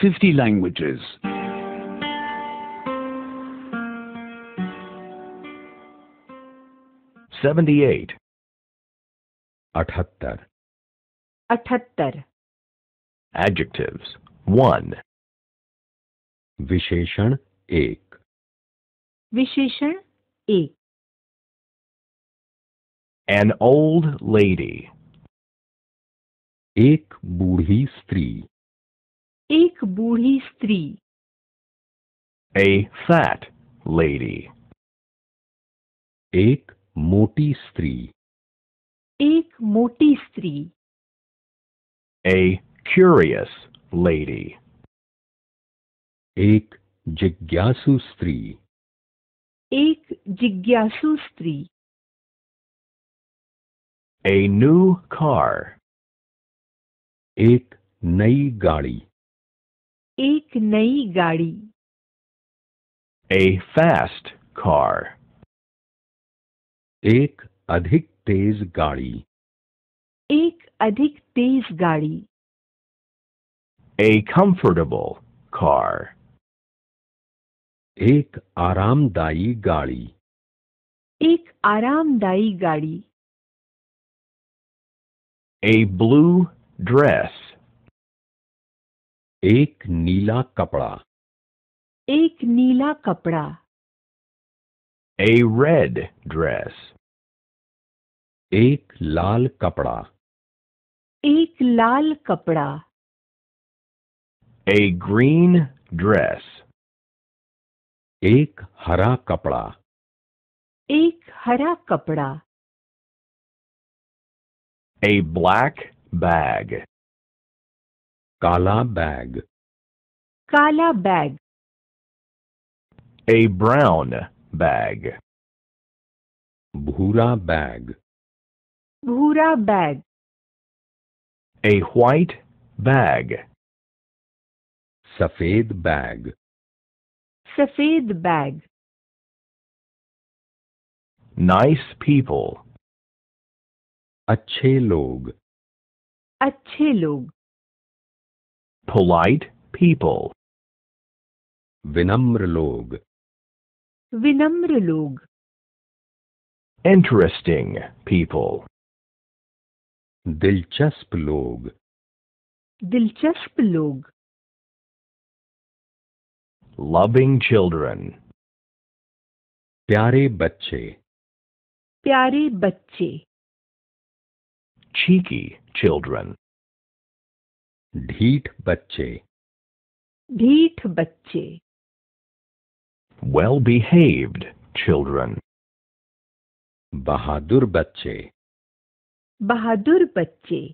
50 languages. Seventy-eight. Athattar. Athattar. Adjectives. One. Visheshan ek. Visheshan ek. An old lady. Ek budhi stree. एक बूढ़ी स्त्री A fat lady. एक मोटी स्त्री एक मोटी स्त्री A curious lady. एक जिज्ञासु स्त्री एक जिज्ञासु स्त्री A new car. एक नई गाड़ी एक नई गाड़ी ए फैस्ट कार एक अधिक तेज गाड़ी एक अधिक तेज गाड़ी ए कंफर्टेबल कार एक आरामदायी गाड़ी एक आरामदायी गाड़ी ए ब्लू ड्रेस एक नीला कपड़ा एक नीला कपड़ा ए रेड ड्रेस एक लाल कपड़ा एक लाल कपड़ा ए ग्रीन ड्रेस एक हरा कपड़ा एक हरा कपड़ा a black bag Kala bag. Kala bag. A brown bag. Bhura bag. Bhura bag. A white bag. Safed bag. Safed bag. Nice people. Achhe log. Achhe log polite people. Vinamr log. Interesting people. Dilchasp log. Loving children. Pyare bache. Pyare bache. Cheeky children. ढीठ बच्चे ढीठ बच्चे well behaved children बहादुर बच्चे बहादुर बच्चे